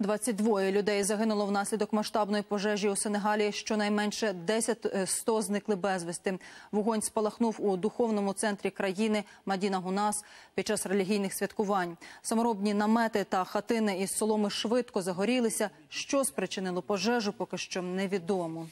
22 людей загинуло внаслідок масштабної пожежі у Сенегалі. Щонайменше 10-100 е, зникли безвісти. Вогонь спалахнув у духовному центрі країни Мадіна Гунас під час релігійних святкувань. Саморобні намети та хатини із соломи швидко загорілися. Що спричинило пожежу? Поки що невідомо.